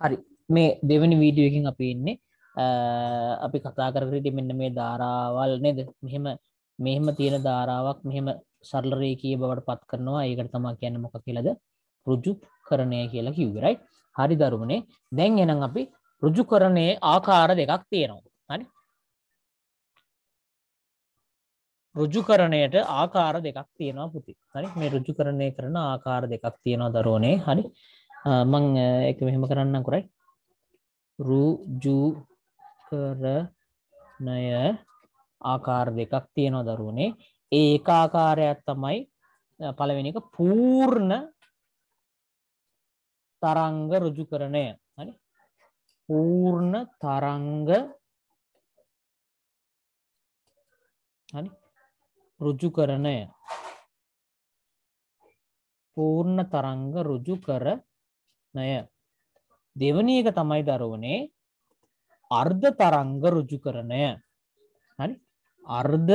හරි මේ දෙවනි වීඩියකින් අපි ඉන්නේ අපි කතා කරට මෙන්න මේ ධාරාවල් නේද මෙහෙම මෙහෙම තියෙන ධාරාවක් මෙහෙම සල්ලරේ කිය බවට පත් කරනවා ඒකට තමා කියන්න මොක කියලද රුජු කරණය කියලා කිවරයි හරි දරුමනේ දැන් එනම් අපි රුජු කරණය ආකාර දෙකක් තියෙනවා හරි රුජු කරණයට ආකාර දෙකක් තියෙනවා පුති හරි මේ රුජු කරණය කරන ආකාර දෙකක් තියෙනවා දරුවනේ හරි මං එක මෙහෙම කරන්න කොරයි රුජුකරණය ආකාර දෙකක් තියෙනවා දරුවනේ ඒක ආකාරයක් තමයි පළවෙනි එක පූර්ණ තරංග රුජු කරණය හරි පූර්ණ තරංග හරි රුජු කරණය පූර්ණ තරංග රුජු කර ප්‍රශ්නය දෙවනි එක තමයි දරවනේ අර්ධ තරංග රුජු කරණය හරි අර්ධ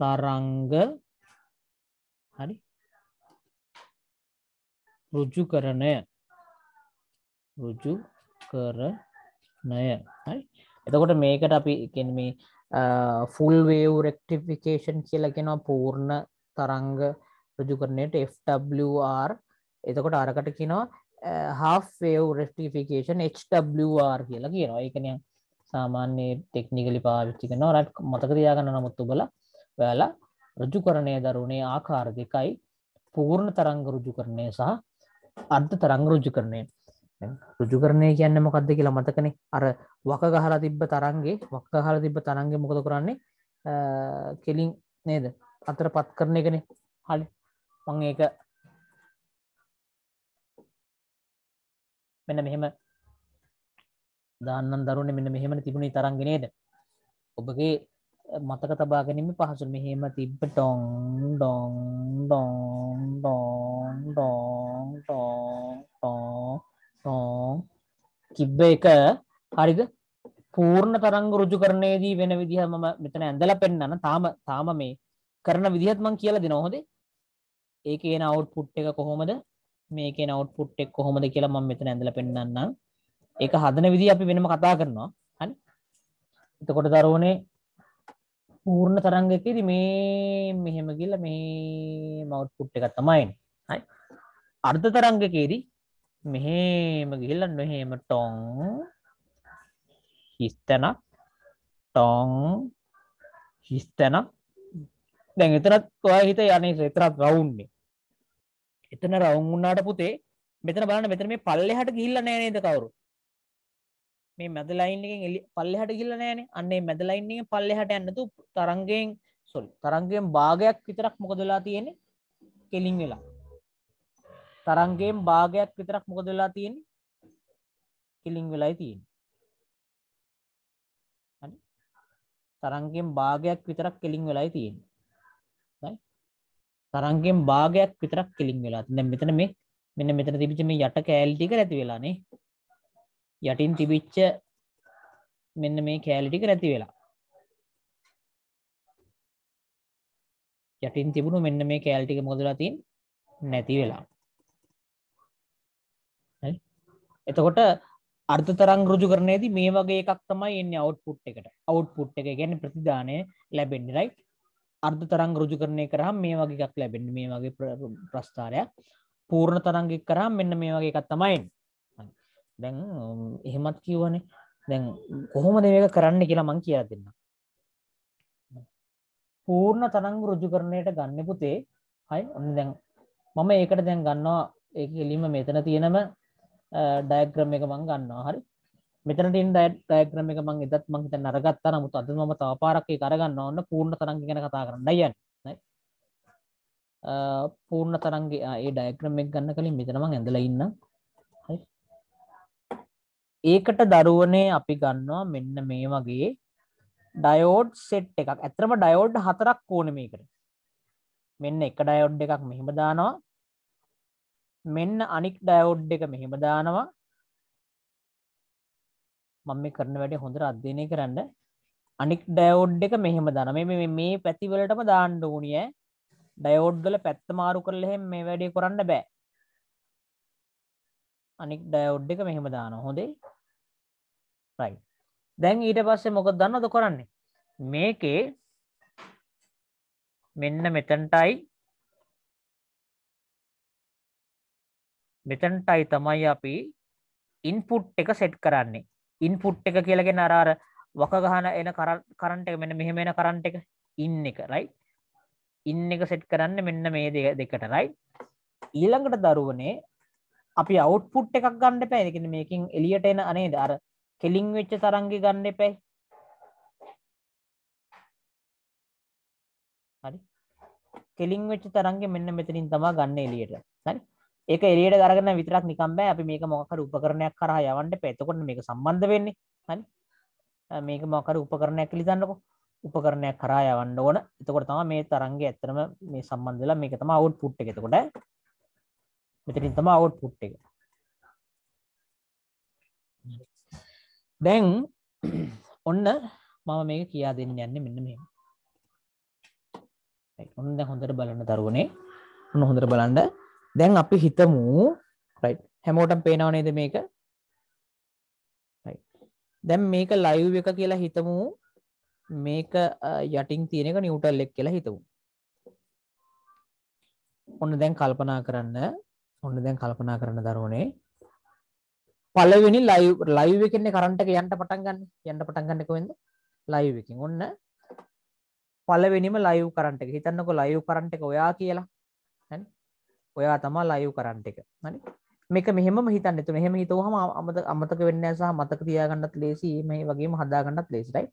තරංග හරි රුජු කරණය රුජු කරණය හරි එතකොට මේකට අපි මේ ෆුල් වේව් රෙක්ටිෆිකේෂන් කියලගෙනවා පූර්ණ තරංග රුජු කරණයට FWR එතකොට අරකට කියනවා හාෆේව් රෙස්ටිෆිකේෂන් HWR කියලා කියනවා ඒකනය සාමාන්‍ය ටෙක්නිකලි පාවිච්චි කරනවා රට මතක තියාගන්න නමුත් ඔබලා ඔයාලා ඍජු කරණය දරුණේ ආකාර දෙකයි පූර්ණ තරංග ඍජු කරණය සහ අර්ධ තරංග ඍජු කරණය ඍජු කරණය කියන්නේ මොකද්ද කියලා මතකනේ අර වක ගහලා තිබ්බ තරංගේ වක ගහලා තිබ්බ තරංගේ මොකද කරන්නේ uh, කෙලින් නේද අතරපත් කරන එකනේ හරි මම ඒක මෙන්න මෙහෙම දාන්නන් දරුණ මෙන්න මෙහෙම තිබුණි තරන්ගෙනේද ඔබගේ මතක තබා ගැනීම පහසු මෙහෙම තිබ්බ ටොන් ඩොන් ඩොන් ඩොන් ඩොන් ඩොන් ටොන් ටොන් කිබ්බ එක හරිද පූර්ණ තරංග රුජු කරණයේදී වෙන විදිහ මම මෙතන ඇඳලා පෙන්නන තාම තාම මේ කරන විදිහත් මං කියලා දෙනවා හොදේ ඒකේ එන අවුට්පුට් එක කොහොමද මේකේ නවට්පුට් එක කොහොමද කියලා මම මෙතන ඇඳලා පෙන්නන්නම්. ඒක හදන විදිහ අපි වෙනම කතා කරනවා. හරි. එතකොට දරුවනේ පූර්ණ තරංගයකදී මේ මෙහෙම ගිහලා මේ අවුට්පුට් එක තමයි එන්නේ. හරි. අර්ධ තරංගයකදී මෙහෙම ගිහලා මෙහෙම ටොං හිස්තන ටොං හිස්තන දැන් එතරම් ඔය හිත යන්නේ එතරම් රවුන්නේ. එතන රවුම් වුණාට පුතේ මෙතන බලන්න මෙතන මේ පල්ලෙහාට ගිහිල්ලා නැහැ නේද කවුරු? මේ මැද ලයින් එකෙන් පල්ලෙහාට ගිහිල්ලා නැහැනේ. අන්න ඒ මැද ලයින් එකෙන් පල්ලෙහාට යන්න තු තරංගයෙන් සෝරි තරංගයෙන් භාගයක් විතරක් මොකද වෙලා තියෙන්නේ? කෙලින් වෙලා. තරංගයෙන් භාගයක් විතරක් මොකද වෙලා තියෙන්නේ? කෙලින් වෙලායි තියෙන්නේ. හරි. තරංගයෙන් භාගයක් විතරක් කෙලින් වෙලායි තියෙන්නේ. තරංගයෙන් භාගයක් විතරක් කිලින් වෙලා දැන් මෙතන මේ මෙන්න මෙතන තිබිච්ච මේ යට කෑලි ටික නැති වෙලානේ යටින් තිබිච්ච මෙන්න මේ කෑලි ටික නැති වෙලා යටින් තිබුණු මෙන්න මේ කෑලි ටික මොකද වෙලා තියෙන්නේ නැති වෙලා හරි එතකොට අර්ථ තරංග ඍජු කරණයේදී මේ වගේ එකක් තමයි එන්නේ අවුට්පුට් එකට අවුට්පුට් එක කියන්නේ ප්‍රතිදානය ලැබෙන්නේ රයිට් අර්ධ තරංග රුජු කරණය කරහම් මේ වගේ එකක් ලැබෙන් මේ වගේ ප්‍රස්ථාරයක් පූර්ණ තරංගි කරම් මෙන්න මේ වගේ එකත් තමයි දැන් එහෙමත් කිව්වන දැන් කොහොම දෙක කරන්න කියලා මං කියලා දෙන්න පූර්ණ තරංග රුජු කරණයට ගන්න පුතේ හයි ඔන්න දැන් මම ඒකට දැන් ගන්නවා ඒ එලීම මෙතන තියෙනම ඩයග්‍රම් එක මං ගන්නවා හරි මෙතනට ඉන් ඩයග්‍රම එක මං එදත් මං හිතන්න අරගත්ත නමුත් අද මම තව පාරක් ඒක අරගන්න ඕන පූර්ණ තරංග ගැන කතා කරන්න යන්න නේ පූර්ණ තරංග ඒ ඩයග්‍රම් එක ගන්න කලින් මෙතන මං ඇඳලා ඉන්න හරි ඒකට දරුවනේ අපි ගන්නවා මෙන්න මේ වගේ ඩයෝඩ් සෙට් එකක් ඇත්තටම ඩයෝඩ් හතරක් ඕනේ මේකට මෙන්න එක ඩයෝඩ් එකක් මෙහෙම දානවා මෙන්න අනික් ඩයෝඩ් එක මෙහෙම දානවා මම මේ කරන වැඩේ හොඳට අධ්‍යයනය කරන්න අනික් ඩයෝඩ් එක මෙහෙම දන මේ මේ පැතිවලටම දාන්න ඕනිය ඩයෝඩ්ගල පැත්ත මාරු කරලහෙම මේ වැඩේ කරන්න බෑ අනික් ඩයෝඩ් එක මෙහෙම දාන හොඳේ රයි දැන් ඊට පස්සේ මොකද දන්නද කරන්නේ මේකේ මෙන්න මෙතැන්ටයි මෙතැන්ටයි තමයි අපි ඉන්පුට් එක සෙට් කරන්නේ ඉන්පුට් එක කියලගෙන අරාර වක ගහන එන කරන්ට එක මෙන්න මෙහෙම එන කරන්ට එක ඉන්න එක රයි ඉන්න එක සෙට් කරන්න මෙන්න මේ දෙක දෙකට රයි ඊළඟට දරුවනේ අපි අවුට්පුට් එකක් ගණ්ඩ පැයකෙන මේකින් එලියට එන අනේ දර කෙලින් වෙච්ච තරන්ගි ගණ්ඩ පැයි හරි කෙලින් වෙච්ච තරන්ගේ මෙන්න මෙතනින් තමා ගන්න එලියට හරි ඒක එලියට ගරගන්න විතරක් නිකම් බෑ අපි මේක මොකර උපකරණයක් කරහ යවන්න පැතකොට මේක සම්බන්ධ වෙන්නේ හනි මේක මොකර උපකරණයක් ලිතන්නකෝ උපකරණයක් කරා යවන්න ඕන එතකොට තම මේ තරන්ගේ ඇත්තරම මේ සම්බන්ධලා මේක තම අවුට් පුට් එක එතකොට මෙතනින් තම අවුට් පුට් එක දැන් ඔන්න මම මේක කියා දෙන්න යන්නේ මෙන්න මෙහෙම. ඔන්න දැන් හොඳට බලන්න තරුණේ. ඔන්න හොඳට බලන්න දැන් අපි හිතමු රයිට් හැමෝටම පේනව නේද මේක දැන් මේක ලයිව් එක කියලා හිතමු මේක යටින් තියෙන එක නිවටල් එක් කියලා හිතමු ඔන්න දැන් කල්පනා කරන්න ඔන්න දැන් කල්පනා කරන්න දරුවනේ පළවෙනි ලයිව් ලයිව් එකෙන්නේ කරන්ට් එක යන්න පටන් ගන්න යන්න පටන් ගන්න කොහෙන්ද ලයිව් එකෙන් ඔන්න පළවෙනිම ලයිව් කරන්ට් එක හිතන්නකෝ ලයිව් කරන්ට් එක ඔයා කියලා ඔයා තමා ලයිව් කරන්ට එක හනි මේක මෙහෙම හිතන්න තුන එහෙම හිතවහම අමත අමතක වෙන්න සහ මතක තියාගන්නත් ලේසි මේ වගේම හදාගන්නත් ලේසිටයි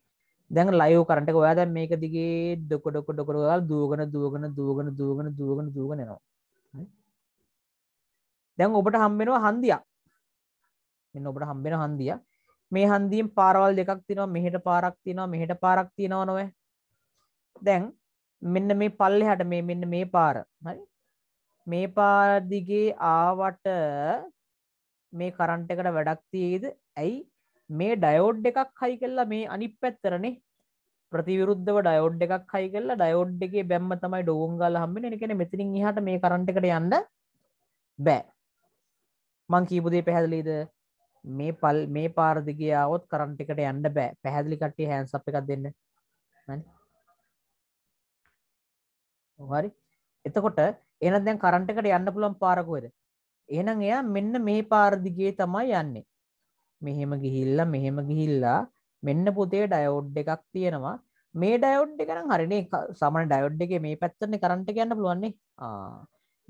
දැන් ලයෝ කරට ඔයා දැ මේක දිගේ ඩොකොඩොක ඩොකරවල් දුවගන දුවගන දුවගන දුවගන දුවගන දුවගනවා දැන් ඔබට හම්බෙනවා හන්දියක් මෙන්න ඔබට හම්බෙන හන්දිය මේ හන්දීම් පාරවල් දෙකක් තිනවා මෙහට පාරක් තිනවා මෙහට පාරක් තියෙනවා නොව දැන් මෙන්න මේ පල්ලෙ හට මේ මෙන්න මේ පාර හරි මේ පාදිගේ ආවට මේ කරන්ට් එකට වැඩක් තියේද? ඇයි මේ ඩයෝඩ් එකක් හයි කළා මේ අනිත් පැත්තරනේ. ප්‍රතිවිරුද්ධව ඩයෝඩ් එකක් හයි කළා ඩයෝඩ් එකේ බැම්ම තමයි ඩෝන් ගාලා හම්බෙන්නේ. ඒ කියන්නේ මෙතනින් එහාට මේ කරන්ට් එකට යන්න බෑ. මං කියපු දේ පැහැදිලිද? මේ පල් මේ පාර දිගේ ආවොත් කරන්ට් එකට යන්න බෑ. පැහැදිලි කට්ටිය හෑන්ඩ්ස් අප් එකක් දෙන්න. හරි. එතකොට එහෙනම් දැන් කරන්ට් එකට යන්න පුළුවන් පාර කොහෙද? එහෙනම් එයා මෙන්න මේ පාර දිගේ තමයි යන්නේ. මෙහෙම ගිහිල්ලා මෙහෙම ගිහිල්ලා මෙන්න පුතේ ඩයෝඩ් එකක් තියෙනවා. මේ ඩයෝඩ් එක නම් හරිනේ සාමාන්‍ය ඩයෝඩ් එකේ මේ පැත්තටනේ කරන්ට් එක යන්න පුළුවන් නේ. ආ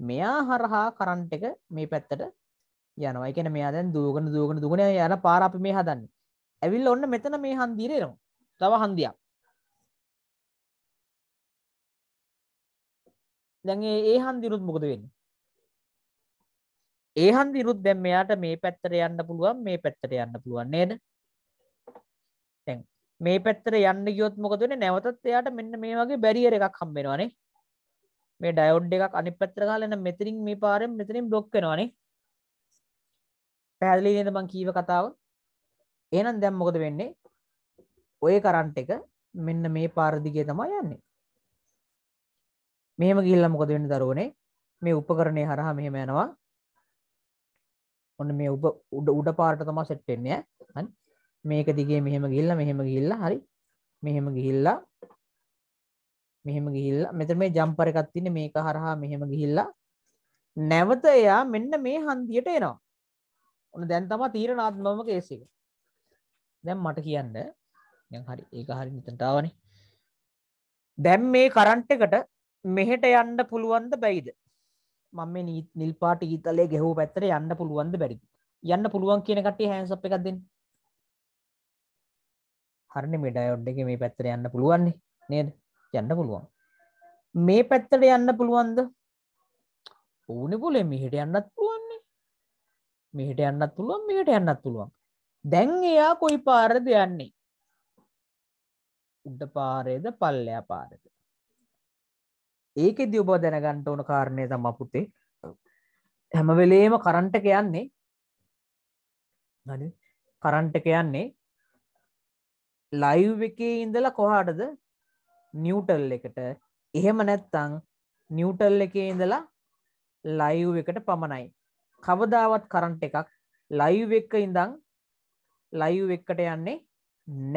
මෙයා හරහා කරන්ට් එක මේ පැත්තට යනවා. ඒ කියන්නේ මෙයා දැන් දුවගෙන දුවගෙන දුවගෙන යන පාර අපි මේ හදන්නේ. ඇවිල්ලා ඔන්න මෙතන මේ හන්දියට එනවා. තව හන්දියක්. දැන් ඒ හන්දිරුත් මොකද වෙන්නේ? ඒ හන්දිරුත් දැන් මෙයාට මේ පැත්තට යන්න පුළුවන් මේ පැත්තට යන්න පුළුවන් නේද? දැන් මේ පැත්තට යන්න ගියොත් මොකද වෙන්නේ? නැවතත් එයාට මෙන්න මේ වගේ බැරියර් එකක් හම්බ වෙනවානේ. මේ ඩයෝඩ් එකක් අනිත් පැත්තට ගහලා එන මෙතනින් මේ පාරෙන් මෙතනින් බ්ලොක් වෙනවානේ. පැහැදිලි නේද මං කීව කතාව? එහෙනම් දැන් මොකද වෙන්නේ? ඔය කරන්ට් එක මෙන්න මේ පාර දිගේ තමයි යන්නේ. මෙහෙම ගිහිල්ලා මොකද වෙන්නේ දරුවනේ? මේ උපකරණය හරහා මෙහෙම යනවා. ඔන්න මේ උඩ උඩ පාරට තමයි සෙට් වෙන්නේ ඈ. මේක දිගේ මෙහෙම ගිහිල්ලා මෙහෙම ගිහිල්ලා හරි. මෙහෙම ගිහිල්ලා මෙහෙම ගිහිල්ලා මෙතන මේ ජම්පර් එකක් තියෙන්නේ මේක හරහා මෙහෙම ගිහිල්ලා නැවත එයා මෙන්න මේ හන්දියට එනවා. ඔන්න දැන් තමයි තීරණාත්මකම කේස් එක. දැන් මට කියන්න දැන් හරි ඒක හරි මෙතනට ආවනේ. දැන් මේ කරන්ට් එකට මෙහෙට යන්න පුළුවන්ද බැයිද මම මේ නිල් පාට ඊතලේ ගැහූ පැත්තට යන්න පුළුවන්ද බැරිද යන්න පුළුවන් කියන කට්ටිය හෑන්ඩ්ස් අප් එකක් දෙන්න හරිනේ මේ ඩයෝඩ් එකේ මේ පැත්තට යන්න පුළුවන් නේද යන්න පුළුවන් මේ පැත්තට යන්න පුළුවන්ද ඕනේ පුළේ මෙහෙට යන්නත් පුළුවන් මෙහෙට යන්නත් පුළුවන් මෙහෙට යන්නත් පුළුවන් දැන් එයා කොයි පාරද යන්නේ උඩ පාරේද පල්ලෙයා පාරේද ඒකෙදි ඔබ දැනගන්න ඕන කාරණය තම පුතේ හැම වෙලේම කරන්ට එක යන්නේ කරන්ට එක යන්නේ ලයිව් එකේ ඉඳලා කොහාටද නිියවටල් එකට එහෙම නැත්තං නිියවටල් එකේ ඉඳලා ලයිව් එකට පමණයි කවදාවත් කරන්ට එකක් ලයිව් එක ඉඳං ලයිව් එක්කට යන්නේ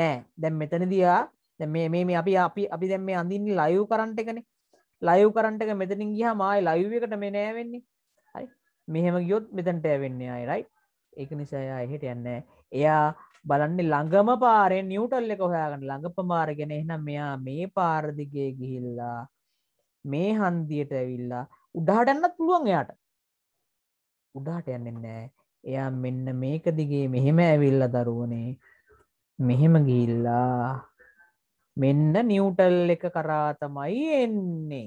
නෑ දැම් මෙතන දයා දැ මේ මේ අපි අපි අපි දැම් මේ අඳින්න ලයිව් කරන්ට එකනේ ලයිව් කරන්ට එක මෙතනින් ගිහ මයි ලයිව් එකට මේ නෑවෙන්නේ හරි මෙහෙම ගියොත් මෙතන්ට ඇවෙන්නේ අයි රයි ඒක නිසා එයා එහෙට යන්න එයා බලන්නේ ළඟම පාරෙන් නිියවටල් එක හොයාගන්න ළඟප මාරගෙන එහනම් මෙයා මේ පාරදිගේ ගිහිල්ලා මේ හන්දියට ඇවිල්ලා උඩාටන්නත් පුළුවන් එයාට උඩාට යන්නෙන්නෑ එයා මෙන්න මේක දිගේ මෙහෙම ඇවිල්ල දරුවනේ මෙහෙම ගිල්ලා මෙන්න නිවටල් එක කරා තමයි එන්නේ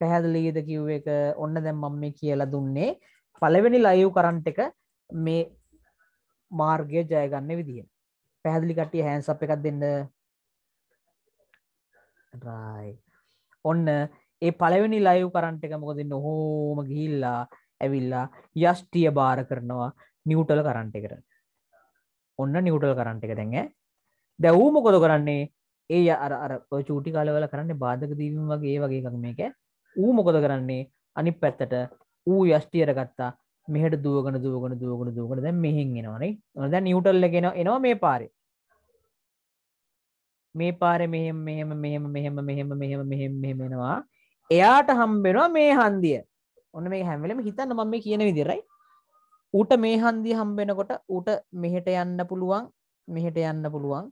පැහැදිලීද කිව් එක ඔන්න දැම් මම මේ කියලා දුන්නේ පළවෙනි ලයිව් කරන්ට එක මේ මාර්ගය ජයගන්න විදිහ පැහැදිලි කටිය හැන්ස් අප එකක් දෙන්න රයි ඔන්න ඒ පළවෙනි ලයිව් කරන්ට එක මොකද නොහෝම ගිහිල්ලා ඇවිල්ලා යෂ්ටිය බාර කරනවා නිවටල කරන්ට එකට ඔන්න නිවටල් කරන්ට එක දැඟ දැවූ මොකොද කරන්නේ ඒ අර අර චූටි කාලවල කරන්න බාධක දීවීම වගේ වගේ එකක් මේක ඌ මොකොද කරන්නේ අනි පැත්තට ඌ යෂ්ටියර ගත්තා මෙහට දුවගන දුවගන දුවගන දුවගන දැ මෙහින් එෙනවනේ ද නිියටල්ල ගෙන එනවා මේ පාරි මේ පාර මෙහෙම මෙහෙම මෙහෙම මෙහෙම මෙහෙම මෙහෙම මෙහෙම මෙහෙමෙනවා එයාට හම්බෙනවා මේ හන්දිය ඔන්න මේ හැමලම හිතන්න මම මේ කියන විදිරයි ඌට මේ හන්දිය හම්බෙනකොට ඌට මෙහෙට යන්න පුළුවන් මෙහෙට යන්න පුළුවන්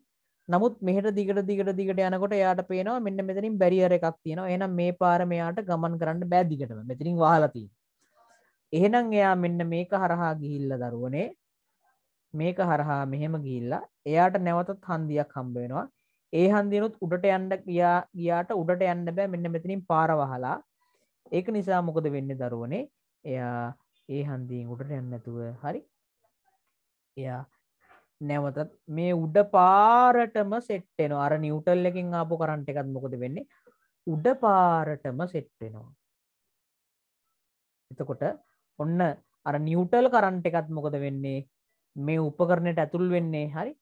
නමුත් මෙහට දිගට දිගට දිගට යනකොට යාට පේනවා මෙන්න මෙතනින් බැරිියර එකක් තියෙනවා එනම් මේ පාර මෙයාට ගමන් කරන්න බෑදිගටම මෙතිරින් වාලති එහෙනම් එයා මෙන්න මේක හරහා ගිහිල්ල දරුවනේ මේක හරහා මෙහෙම ගිල්ලා එයාට නැවතත් හන්දියක් හම්බේෙනවා ඒ හන්දිනුත් උඩට යන්න ගියා ගියාට උඩට යන්න බෑ මෙන්න මෙතනින් පාරවහලා ඒක නිසා මොකද වෙන්න දරුවනේ එයා ඒ හන්දීන් උඩට යන්නතුව හරි එයා නැවතත් මේ උඩ පාරටම සෙට්ටෙන අර නිියවටල් එකින් ආපු කරන්ට එකත් මොකද වෙන්නේ උඩ පාරටම සෙට්ටෙනවා එතකොට ඔන්න අර නිියවටල් කරන්ට එකත් මොකද වෙන්නේ මේ උපකරණයට ඇතුල් වෙන්නේ හරි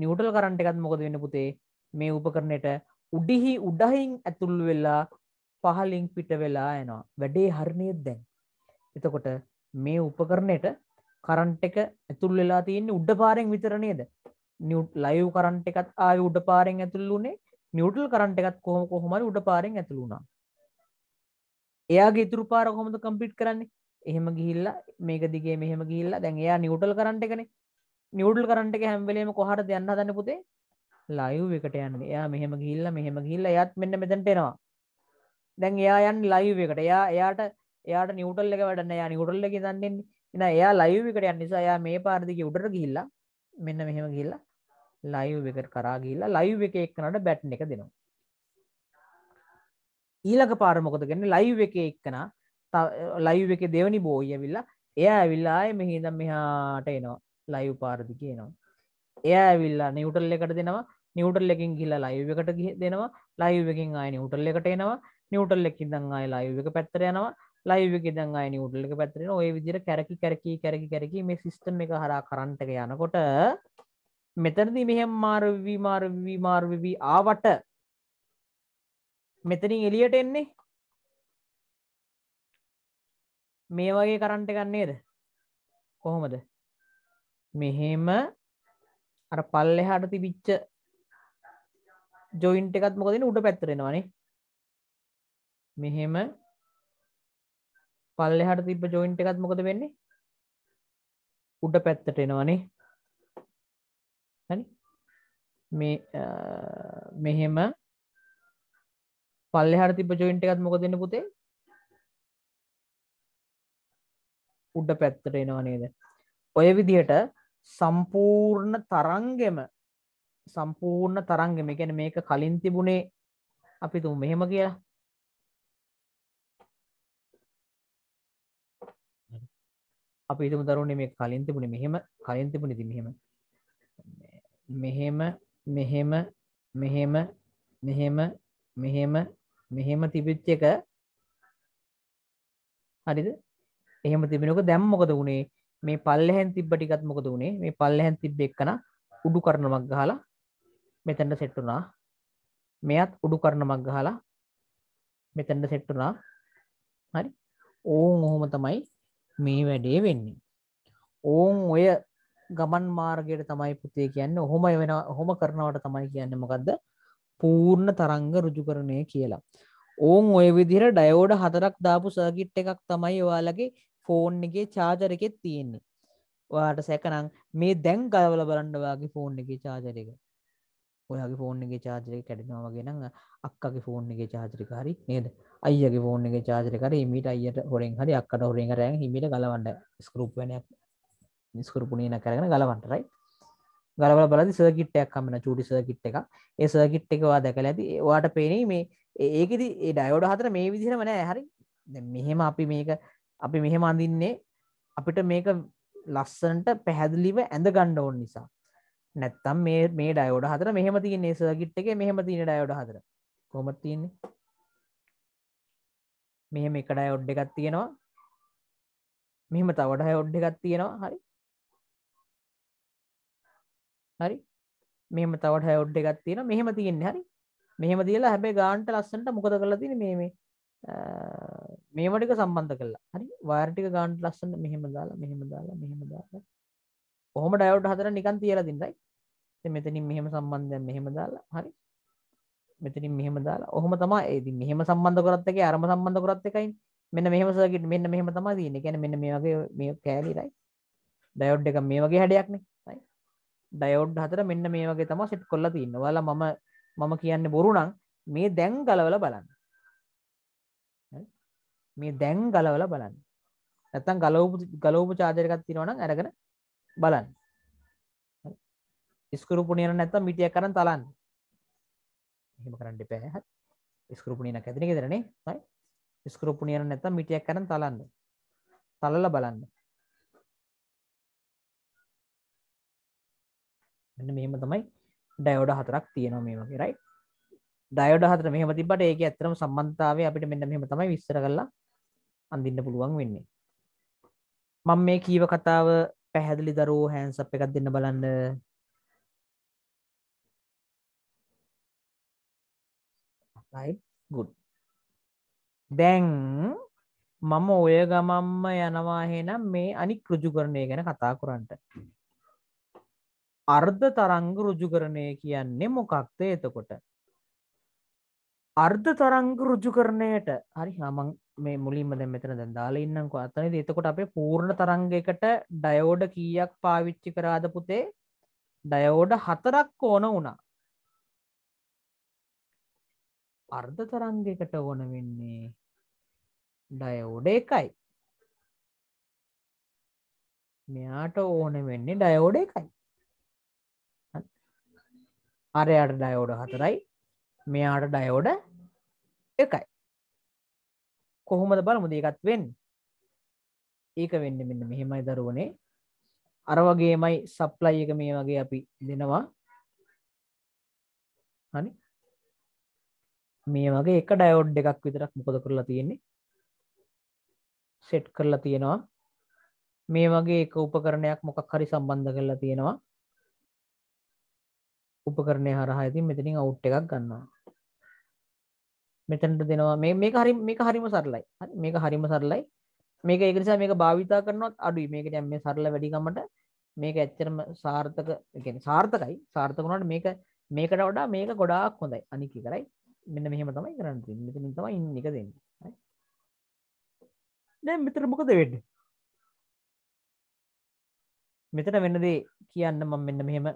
නිියවටල් කරන්ට එකත් මොකද වෙන්න පුතේ මේ උපකරණයට උඩිහි උඩහින් ඇතුල් වෙලා පහලින් පිට වෙලා යනවා වැඩේ හරණයත් දැන් එතකොට මේ උපකරණයට කරන්ට් එක ඇතුල් වෙලා තියෙන්නේ උඩ පාරෙන් විතර නේද නිියුට් ලයිව් කරන්ට් එකත් ආය උඩ පාරෙන් ඇතුල් වුණේ නිියුටල් කරන්ට් එකත් කොහොම කොහොමරි උඩ පාරෙන් ඇතුළු වුණා එයාගේ ඉතුරු පාර කොහොමද කම්පිට් කරන්නේ එහෙම ගිහිල්ලා මේක දිගේ මෙහෙම ගිහිල්ලා දැන් එයා නිියුටල් කරන්ට් එකනේ නිියුටල් කරන්ට් එක හැම වෙලේම කොහටද යන්න හදන්නේ පුතේ ලයිව් එකට යන්න එයා මෙහෙම ගිහිල්ලා මෙහෙම ගිහිල්ලා එයාත් මෙන්න මෙතනට එනවා දැන් එයා යන්නේ ලයිව් එකට එයා එයාට එයාට නිියුටල් එක වැඩන්න එයා නිියුටල් එකේ දන්නේ එන එයා ලයිව් එකට යන්න නිසා එයා මේ පාර දිගේ උඩට ගිහිල්ලා මෙන්න මෙහෙම ගිහිල්ලා ලයිව් එකට කරා ගිහිල්ලා ලයිව් එකේ එක්කනට බැටන් එක දෙනවා ඊළඟ පාර මොකද කියන්නේ ලයිව් එකේ එක්කන ලයිව් එකේ දෙවනි බෝයි ඇවිල්ලා එයා ඇවිල්ලා ආයේ මෙහි ඉඳන් මෙහාට එනවා ලයිව් පාර දිගේ එනවා එයා ඇවිල්ලා නිවුටල් එකට දෙනවා නිවටල් එකින් කියලා ලයිව් එකට දෙනවා ලයිව් එකින් ආය නිවටල් එකට එනවා නිවටල් එකින් දං ආය ලයිව් එක පැත්තර යනවා ලයිව ගෙදන් අයි නිවටලක පැත්තරෙන ඔය විදිර කැරකි කැරකී කැරකි කැරකි මේ සිිස්ටම් එක හරා කරන්ටක යනකොට මෙතරදි මෙහෙම මාර්වී මාර්වී මාර්වවී ආවට මෙතනින් එලියට එන්නේ මේ වගේ කරන්ට ගන්නේද කොහොමද මෙහෙම අර පල්ලෙ හට තිබිච්ච ජොයින්ට එකත් මොකදන උට පැත්තරෙනවානේ මෙහෙම පල්ලෙ හට තිබ ජොයින්ට එකත් මොකද වෙන්නේ උඩ පැත්තට එනවනේ මේ මෙහෙම පල්ලෙ හට තිබ ජොයින්ට එකත් මොක දෙන්න පුතේ උඩ පැත්තට එනවා නේද ඔය විදිහට සම්පූර්ණ තරංගෙම සම්පූර්ණ තරංගෙම එකැන මේක කලින් තිබුණේ අපි තු මෙහෙම කියලා අපි ඉතුම දරුණේ මේ කලින් තිබුණේ මෙහෙම කලින් තිබුණේ ඉතින් මෙහෙම මෙහෙම මෙහෙම මෙහෙම මෙහෙම මෙහෙම මෙහෙම තිබිච්ච එක හරිද එහෙම තිබෙනක දැන් මොකද වුනේ මේ පල්ලෙහෙන් තිබ්බ ටිකත් මොකද වුනේ මේ පල්ලෙහෙන් තිබ්බ එකන උඩු කරණමක් ගහලා මෙතනට සෙට් වුණා මෙයත් උඩු කරණමක් ගහලා මෙතනට සෙට් වුණා හරි ඕන් ඔහොම තමයි මේ වැඩේ වෙන්නේ. ඕන් ඔය ගමන් මාර්ගයට තමයි පුතේ කියන්න ඔහොම වෙන හොම කරනවට තමයි කියන්න මොකක්ද පූර්ණ තරංග රුජු කරණය කියලා. ඕන් ඔය විදිර ඩයෝඩ හතරක් දාපු සර්ගිට් එකක් තමයි ඔයාලගේ ෆෝන් එකේ චාජර එකෙත් තියෙන්නේ. ඔයාට සැකනම් මේ දැන් ගලවල බලන්නවාගේ ෆෝන් එකේ චාජර එක. ඔයාගේ ෆෝන් එකේ චාජර එක කැඩෙනවා වගේ නම් අක්කගේ ෆෝන් එක චාචරික හරි නේද අයගේ ෆෝන් එක චාචරිකර මීට අයියට හොරෙන් හරි අක්කට හොරෙන් රෑ හිමිට ගලවන්ඩ ස්කරප්නයක් නිස්කරපුනන කරගෙන ගලවන්ටරයි ගලවල බලදි සර්කිට්ටයක් කමන චුටි සර්කිට් එක ඒ සර්කිට් එකවා දැකල ඇති වාට පේනේ මේ ඒකෙද ඒ ඩයෝඩ හතර මේ විදිහම නෑ හරි මෙහෙම අපි මේක අපි මෙහෙම අඳින්නේ අපිට මේක ලස්සනට පැහැදිලිව ඇඳ ගණ්ඩ ඕන් නිසා නැත්තම් මේ මේ ඩයෝඩ හතර මෙහමතිගේ නිසර්කිට් එක මෙහමතින ඩයෝඩ හතර කොමත් තියන්නේ මෙහෙම එකඩයි ඔඩ් එකක් තියෙනවා මෙහෙම තවඩයි ඔඩ් එකක් තියෙනවා හරි හරි මෙම තවට ඔඩ් එකක් තියෙන මෙහෙම තියෙන්නේ හරි මෙහෙම දීලා හැබැයි ගාන්ට ලස්සන්ට මොකද කරලා තියෙන්නේ මේ මේ මේව ටික සම්බන්ධ කරලා හරි වයර් ටික ගාන්ට ලස්සන මෙහෙම දාලා මෙහෙම දාලා මෙහෙම දාලා කොහොම ඩයෝඩ් හතර නිකන් තියලා දින්නයි ඉතින් මෙතනින් මෙහෙම සම්බන්ධයෙන් මෙහෙම දාලා හරි මෙතනින් මෙහෙම දාලා ඔහොම තමයි ඉතින් මෙහෙම සම්බන්ධ කරත් එකයි අරම සම්බන්ධ කරත් එකයි මෙන්න මෙහෙම සර්කිට් මෙන්න මෙහෙම තමයි තියෙන්නේ. කියන්නේ මෙන්න මේ වගේ මේ කෑලිරයි. ඩයෝඩ් එක මේ වගේ හැඩයක්නේ. right. ඩයෝඩ් හතර මෙන්න මේ වගේ තමයි සෙට් කරලා තියෙන්නේ. ඔයාලා මම මම කියන්නේ බොරු නම් මේ දැන් ගලවලා බලන්න. මේ දැන් ගලවලා බලන්න. නැත්තම් ගලවපු ගලවපු චාර්ජර් එකක් තියෙනවා නම් අරගෙන බලන්න. ඉස්කරුපු නියන නැත්තම් මිටියක් අරන් තලන්න. හෙම කරන්න පැහ ස්කරපනයන ඇතින ෙදරනේ යි ස්කරපනයන නැත මිටියක් කරන තලන්න තලල බලන්න මෙන්න මෙහෙම තමයි ඩයෝඩ හතරක් තියෙනවා මේ වගේ රයි ඩයෝඩ හතර මෙහම තිබට ඒක ඇතරම සම්බන්ධාව අපිට මෙන්න මෙහම තමයි විස්තර කරලා අඳන්න පුළුවන් වෙන්නේ මං මේ කීව කතාව පැහැදිලි දරූ හැන්සප් එකක් දෙන්න බලන්න right good දැන් මම ඔය ගමම්ම යනවා හෙනම් මේ අනික් රුජුකරණය ගැන කතා කරන්ට අර්ධ තරංග රුජුකරණය කියන්නේ මොකක්ද එතකොට අර්ධ තරංග රුජුකරණයට හරි හමන් මේ මුලින්ම දැ මෙතන දැ දාලා ඉන්නක අතන එතකොට අපේ පූර්ණ තරංගකට ඩයෝඩ කීයක් පාවිච්චි කරාද පුතේ ඩයෝඩ හතරක් ඕන වුණා අර්ධ තරංගයකට ඕන වෙන්නේ ඩයෝඩ එකයි මෙයාට ඕන වෙන්නේ ඩයෝඩ එකයි අරයට ඩයෝඩ හතරයි මෙයාට ඩයෝඩ එකයි කොහොමද බල මුදේකත් වෙන්න ඒක වෙන්න මෙන්න මෙහෙමයි දරුවනේ අර වගේමයි සප්ලයි එක මේ වගේ අපි දෙනවා හනි මේ වගේ එක ඩයෝඩ් එකක් විතරක් මොකද කරලා තියෙන්නේ සෙට් කරලා තියෙනවා මේ වගේ එක උපකරණයක් මොකක් හරි සම්බන්ධ කරලා තියෙනවා උපකරණය හරහා ඉතින් මෙතනින් අවුට් එකක් ගන්නවා මෙතනට දෙනවා මේ මේක හරි මේක හරිම සරලයි හරි මේක හරිම සරලයි මේක ඒක නිසා මේක භාවිතා කරනවත් අඩුයි මේක දැන් මේ සරල වැඩිකමට මේක ඇත්තටම සාර්ථක කියන්නේ සාර්ථකයි සාර්ථක වුණාට මේක මේකට වඩා මේක ගොඩාක් හොඳයි අනික කරයි මෙන්න මෙහෙම තමයි කරන්න තියෙන්නේ. මෙතනින් තමයි ඉන් එක දෙන්නේ. හරි. දැන් මෙතන මොකද වෙන්නේ? මෙතන වෙන දේ කියන්න මම මෙන්න මෙහෙම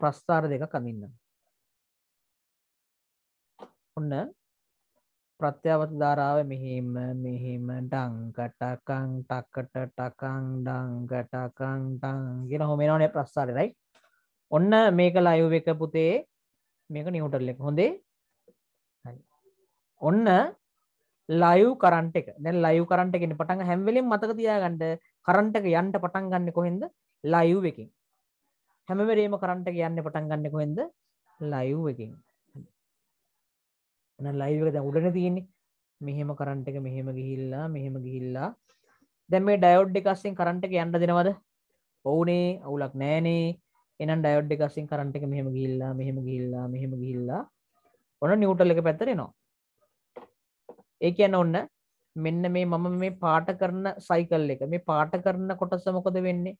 ප්‍රස්ථාර දෙකක් අඳින්නම්. ඔන්න ප්‍රත්‍යාවත් ධාරාව මෙහෙම මෙහෙම ඩංකටකං ටක්කට ටකං ඩංගටකං ටං කියෙන හොමෙනවනේ ප්‍රස්සාරරයි ඔන්න මේක ලයුව එක පුතේ මේක නිවටල්ලෙක් හොඳේ ඔන්න ලයු කරන්ට එක දැ ලයු කරන්ට එකෙන පටන් හැම්වෙලින් මතක තියාගන්නඩ කරන්ට එක යන්ට පටන් ගන්න කොහෙන්ද ලයු එකින් හැමවරේම කරන්ට යන්න පටන් ගන්න කොහෙන්ද ලයු එකින් න ලයිවක දැ උඩන තියෙන්නේ මෙහෙම කරන්ට එක මෙහෙම ගිහිල්ලා මෙහෙම ගිහිල්ලා දැම මේ ඩයෝඩ් එකස්සිෙන් කරන්ට එක යන්න දෙනවද ඔවුනේ අවුලක් නෑනේ එනම් ඩයෝඩ් එකස්සිෙන් කරන්ට එක මෙහෙම ගිල්ලා මෙහෙම ගිල්ලා මෙහෙම ගිල්ලා ඔන්න නිියවටල් එක පැත්තරෙනවා ඒ කියන්න ඔන්න මෙන්න මේ මම මේ පාට කරන සයිකල් එක මේ පාට කරන කොටස මොකද වෙන්නේ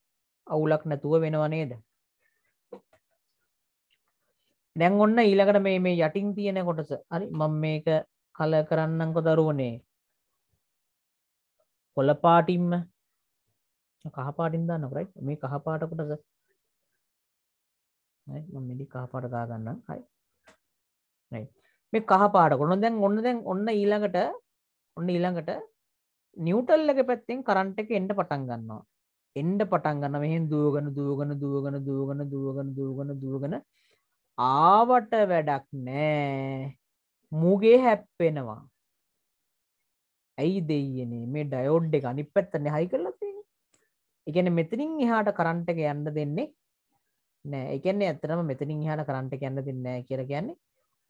අවුලක් නැතුව වෙනවා නේද දැන් ඔන්න ඊළඟට මේ මේ යටින් තියෙන කොටස හරි මම මේක කල කරන්නම්කො දරුවනේ කොළ පාටින්ම කහ පාටින් දාන්නකො රයිට් මේ කහ පාට කොටස හරි මම මෙඩි කහ පාට දාගන්නම් හරි රයිට් මේ කහ පාට කොන දැන් ඔන්න දැන් ඔන්න ඊළඟට ඔන්න ඊළඟට නිවටල් එක පැත්තෙන් කරන්ට් එක එන්න පටන් ගන්නවා එන්න පටන් ගන්න මෙහෙන් දුවගෙන දුවගෙන දුවගෙන දුවගෙන දුවගෙන දුවගෙන දුවගෙන ආවට වැඩක් නෑ මුගේ හැප්පෙනවා ඇයි දෙයනේ මේ ඩයෝඩ් එක අනි පැත්තන හයි කරලතිෙන එකන මෙතනින් එහාට කරන්ට එක යන්න දෙන්නේ නෑ එකන්නේ ඇතරම මෙතනින් හට කරන්ට යන්න දෙන්න කියර කියන්නේ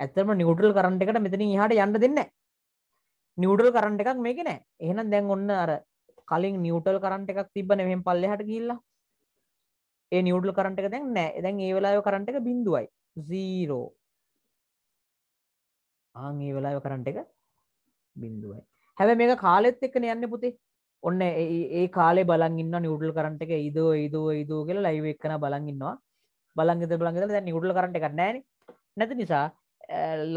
ඇතරම නිියුටල් කරන්ට එකට මෙතනින් හට යන්න දෙන්න නිියුටල් කරන්ට එකක් මේක නෑ එහෙනම් දැන් ඔන්න අර කලින් නිියුටල් කරන්ට එකක් තිබන මෙහෙම පල්ලෙ හට කියල්ලා ඒ නිියුටල් කරන්ට එක දැන් නෑ දැන් ඒවෙලාය කරන්ට එක බිඳුවයි 0 ආන් මේ වෙලාවේ කරන්ට් එක 0යි හැබැයි මේක කාලෙත් එක්කනේ යන්නේ පුතේ ඔන්න ඒ කාලේ බලන් ඉන්න නිියුටල් කරන්ට් එක ඉදෝ ඉදෝ ඉදෝ කියලා ලයිව් එකන බලන් ඉන්නවා බලන් ඉඳලා බලන් ඉඳලා දැන් නිියුටල් කරන්ට් එකක් නැහැ නේ නැති නිසා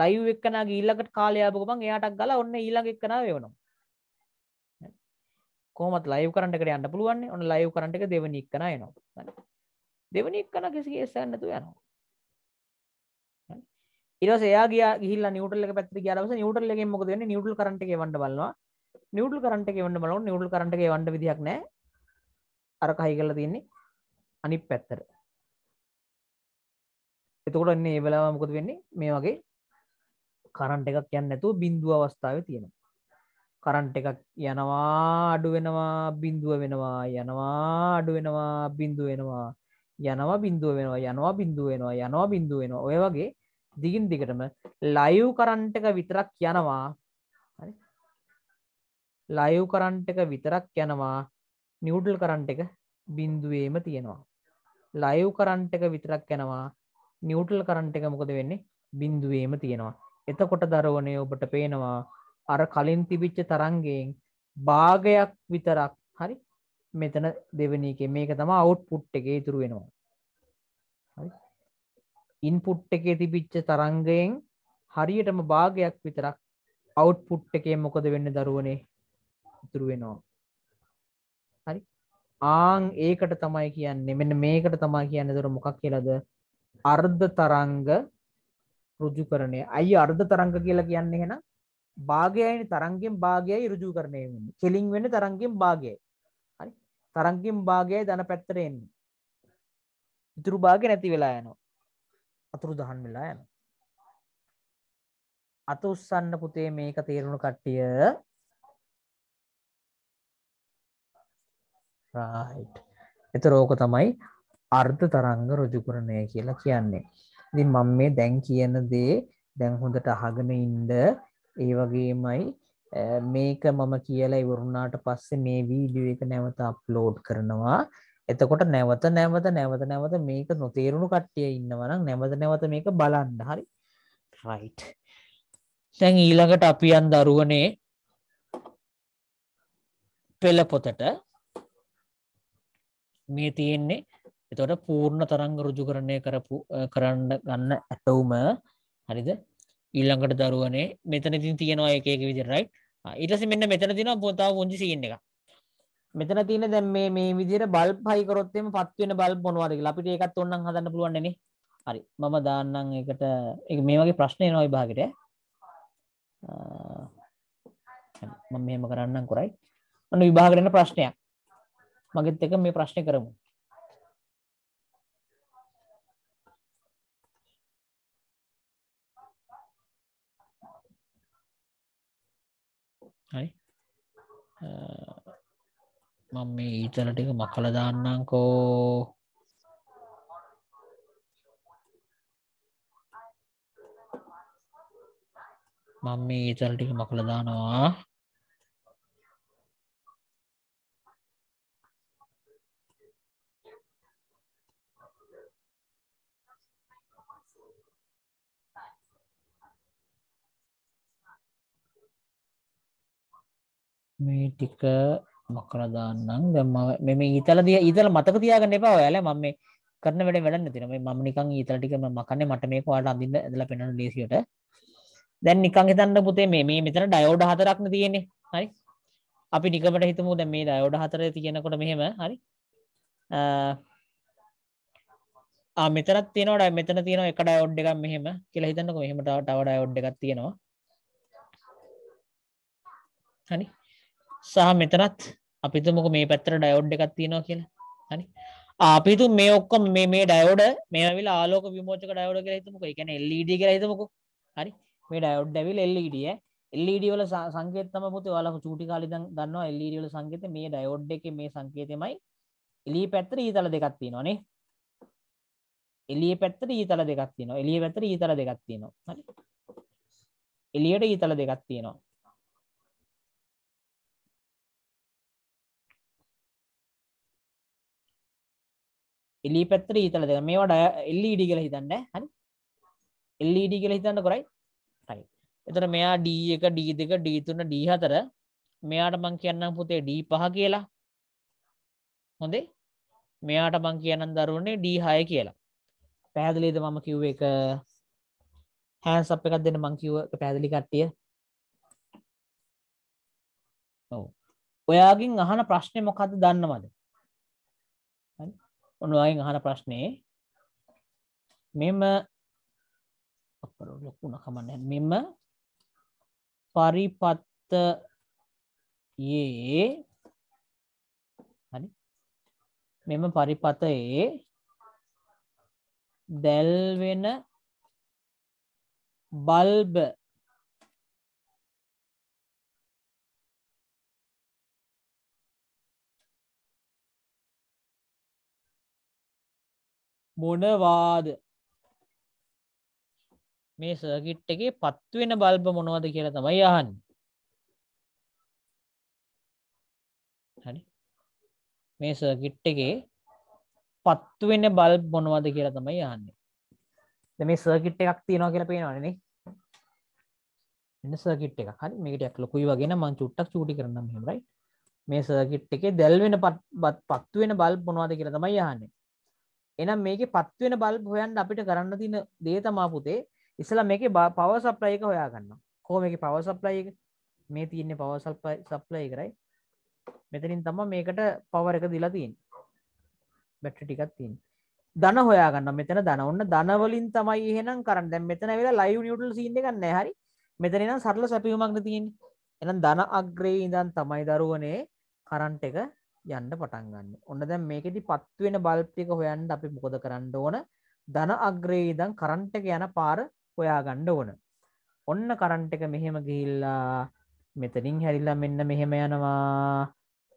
ලයිව් එක්කන ගිහිල්ලකට කාලය ආපු ගමන් එයාටක් ගාලා ඔන්න ඊළඟ එක්කන වෙවනවා කොමත් ලයිව කරට එකට යන්න පුළුවන් ඔන්න ලයිව කරට එක දෙවනික් කන යනවා දෙවනික් කන කිසි ඒසන්නතු යනවා ඉරස එයාගේ ගිල්ල නිියටල පැත් කියරස නිියටල්ලගේ මොකද නිියටල් කරට වඩ බලවා නිියටල් කරට වන්න බලව නිියටල් කරට වඩ විදික් නෑ අර කහි කල තින්නේ අනි පැත්තර එතකොට එන්නේ ඒවෙලාවා මොකද වෙන්නේ මේ වගේ කරන්ට එකක් යන්න ඇතු බින්දුව අවස්ථාව තියෙන කරන්ට එකක් යනවා අඩු වෙනවා බින්දුව වෙනවා යනවා අඩු වෙනවා බින්දුව වෙනවා යනවා බින්දුව වෙනවා යනවා බින්දුව වෙනවා යනවා බින්දුව වෙනවා ඔය වගේ දිගින් දිගටම ලයිව් කරන්ට් එක විතරක් යනවා හරි ලයිව් කරන්ට් එක විතරක් යනවා නිියුටල් කරන්ට් එක බින්දුවේම තියෙනවා ලයිව් කරන්ට් එක විතරක් යනවා නිියුටල් කරන්ට් එක මොකද වෙන්නේ බින්දුවේම තියෙනවා එතකොට දරවනය ඔබට පේනවා අර කලින් තිබිච්ච තරන්ගෙන් භාගයක් විතරක් හරි මෙතන දෙවනි එක මේක තම අවුට් පුට් එක ඉතුරු වෙනවා ඉන්පුට් එකේ තිබිච්ච තරංගයෙන් හරියටම භාගයක් විතරක් අවුට්පුට් එකේ මොකද වෙන්න දරුවනේ ඉතුරු වෙනවා හරි ආං ඒකට තමයි කියන්නේ මෙන්න මේකට තමයි කියන්නේ දර මොකක් කියලාද අර්ධ තරංග ඍජු කරණය අයි අර්ධ තරංග කියලා කියන්නේ එහෙනම් භාගයයි තරංගෙන් භාගයයි ඍජු කරණය වෙන්නේ කෙලින් වෙන්නේ තරංගෙන් භාගයයි හරි තරංගෙන් භාගයයි ධන පැත්තට එන්නේ ඉතුරු භාගය නැති වෙලා යනවා අතුරු දහන් වෙලා යන අත උස්සන්න පුතේ මේක තේරුණු කට්ටිය රයිට් එතකොට ඕක තමයි අර්ධ තරංග ඍජු කරණය කියලා කියන්නේ. ඉතින් මම මේ දැන් කියන දේ දැන් හොඳට අහගෙන ඉන්න ඒ වගේමයි මේක මම කියලා ඉවරුණාට පස්සේ මේ වීඩියෝ එක නැවත අප්ලෝඩ් කරනවා. එතකොට නැවත නැවත නැවත නැවත මේක නොතේරුණු කට්ටිය ඉන්නවනම් නැවත නැවත මේක බලන්න හරි රයිට් දැන් ඊළඟට අපි යන් දරුවනේ පෙළ පොතට මේ තියෙන්නේ එතකොට පූර්ණ තරංග රුජුකරණය කරපු කරන්න ගන්න ඇටවුම හරිද ඊළඟට දරුවනේ මෙතන ඉතින් තියෙනවා එක එක විදිහට රයිට් ඊට පස්සේ මෙන්න මෙතන තියෙනවා පොතාව පුංචි සීන් එකක් මෙතන තියෙන දැන් මේ මේ විදිහට බල්බ් හයි කරොත් එimhe පත් වෙන බල්බ් මොනවද කියලා අපිට ඒකත් ඕනනම් හදන්න පුළුවන් නේ හරි මම දාන්නම් ඒකට මේ වගේ ප්‍රශ්න එනවා විභාගෙට මම මෙහෙම කරන්නම් කරයි අන්න විභාගෙට එන ප්‍රශ්නයක් මගෙත් එක මේ ප්‍රශ්නේ කරමු හරි මම මේ ඊතල ටික මකලා දාන්නම්කෝ මම මේ ඊතල ටික මකලා දානවා මේ ටික මක්කලා දාන්නම් දැන් මම මේ ඊතලදී ඊතල මතක තියාගන්න එපා ඔයාලා මම මේ කරන වැඩේ වැඩක් නැතින මේ මම නිකන් ඊතල ටික මම කන්නේ මට මේක ඔයාලට අඳින්න ඇදලා පෙන්වන්න ලේසියට දැන් නිකන් හිතන්න පුතේ මේ මේ මෙතන ඩයෝඩ් හතරක්නේ තියෙන්නේ හරි අපි නිකමට හිතමු දැන් මේ ඩයෝඩ් හතරේ තියෙනකොට මෙහෙම හරි ආ මෙතනත් තියෙනවා මෙතන තියෙනවා එක ඩයෝඩ් එකක් මෙහෙම කියලා හිතන්නකෝ මෙහෙම තව ඩයෝඩ් එකක් තියෙනවා හරි සහ මෙතනත් අපිතුමක මේ පැත්තර ඩයෝඩ් එකක් තියෙනවා කියලා හනි අපිතු මේ ඔක්කොම මේ මේ ඩයෝඩ මේ විල් ආලෝක විමෝචක ඩයෝඩ කියලා හිතමුක එකන එල්ලඩ e කියලා හිතමුකු හරි මේ ඩයෝඩ් ඩැවිල් එල්ලඩිය e එල්ලඩියවල e සංකේතම පුති වාල චුටි කාලි දන්නවා එල්ලඩියල සංකෙත මේ ඩයෝඩ් එක මේ සංකේතමයි එලී පැත්තර ඊතල දෙකක් තියෙනවානේ එලිය පැත්තට ඊතල දෙකක් තියෙනවා එලිය පැත්තට ඊතල දෙකක් තියෙනවා හරි එලියට ඊතල දෙකක් තියෙනවා එලි e පැත්තර ඊතල දෙක මේවට එල්ලඩ e කියල හිතන්න හරි එල්ලඩ e කියල හිතන්න කොරයි හයි එතර මෙයා ඩී එක ඩී දෙක ඩීතුන්න ඩී හතර මෙයාට මං කියන්නම් පුතේ ඩී පහ කියලා හොඳේ මෙයාට මං කියනම් දරුවන්නේ ඩී හය කියලා පැහැදිලේද මම කිව් එක හැන් සප් එකක් දෙන්න මං කිව්ව පැදිලි කට්ටිය ඔව් ඔයාගින් අහන ප්‍රශ්නය මොකද දන්නවද ඔනුවායෙන් අහන ප්‍රශ්නේ මෙම ලොකුණ කමන්න මෙම පරිපත්ත යේ හරි මෙම පරිපතයේ දැල්වෙන බල්බ මොනවාද මේ සර්කිට් එකේ පත්වෙන බල්බ මොනවද කියලා තමයි අහන් හරි මේ සර්කිට් එකේ පත්වෙන බල්බ් මොනවද කියලා තමයි යන්නේ මේ සර්කිට් එකක් තියෙනවා කියලා පේනවනේ මෙන්න සර්කිට් එකක් හරි මේක ටිකක් ලොකුයි වගේ නම් මම චුට්ටක් චූටි කරන්නම් මෙහෙම රයිට් මේ සර්කිට් එකේ දැල් වෙන පත්වෙන බල්බ් මොනවද කියලා තමයි අහන්නේ එනම් මේකේ පත්වෙන බල්බ් හොයන්න අපිට කරන්න තියෙන දේ තමා පුතේ ඉස්සලා මේකේ පවර් සප්ලයි එක හොයා ගන්නවා. කොහොම මේකේ පවර් සප්ලයි එක? මේ තියෙන්නේ පවර් සප්ලයි සප්ලයි කරයි. මෙතනින් තමයි මේකට පවර් එක දීලා තියෙන්නේ. බැටරි ටිකක් තියෙන්නේ. ධන හොයා ගන්න මෙතන ධන ඔන්න ධන වලින් තමයි එහෙනම් කරන්න. දැන් මෙතන ඇවිල්ලා ලයිව් නියුට්‍රල් සීන් එකක් නැහැ. හරි. මෙතන නම් සරල සැපයුමක් නේ තියෙන්නේ. එහෙනම් ධන අග්‍රේ ඉඳන් තමයි දරුවනේ කරන්ට් එක යන්න පටන් ගන්න ඔන්න දැන් මේකෙදි පත්වෙන බල්පික හොයන්ට අපි මොකොද කරන්න ඕන ධන අග්‍රේදන් කරන්ට යන පාර හොයා ගණ්ඩ ඕන ඔන්න කරන්ට එක මෙහෙම ගිල්ලා මෙතනින් හැරිල්ලා මෙන්න මෙහෙම යනවා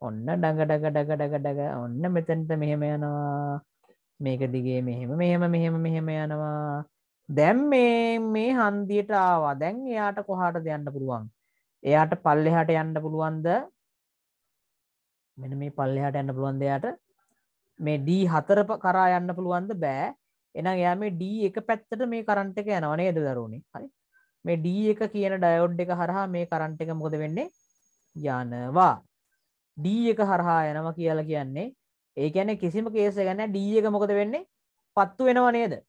ඔන්න ඩඟඩගඩගඩගඩග ඔන්න මෙතැන්ට මෙහෙම යනවා මේක දිගේ මෙහෙම මෙහෙම මෙහෙම මෙහෙම යනවා දැම් මේ මේ හන්දියට ආවා දැන් එයාට කොහට දෙයන්න පුළුවන් එයාට පල්ලෙහට යන්න පුළුවන්ද මෙන මේ පල්ලෙහාට යන්න පුළුවන් දෙයාට මේ ඩී හතර කරා යන්න පුළුවන්ද බෑ එනම් එයා මේ ඩී එක පැත්තට මේ කරන්ට එක යනවනේ ඇද දරුණේ හරි මේ ඩී එක කියන ඩයෝඩ් එක හරහා මේ කරන්ට එක මොකද වෙන්නේ යනවා ඩී එක හරහා යනවා කියලා කියන්නේ ඒ කියන්නේ කිසිම කේස ගැන ඩී එක මොකද වෙන්නේ පත්තු වෙනව නේද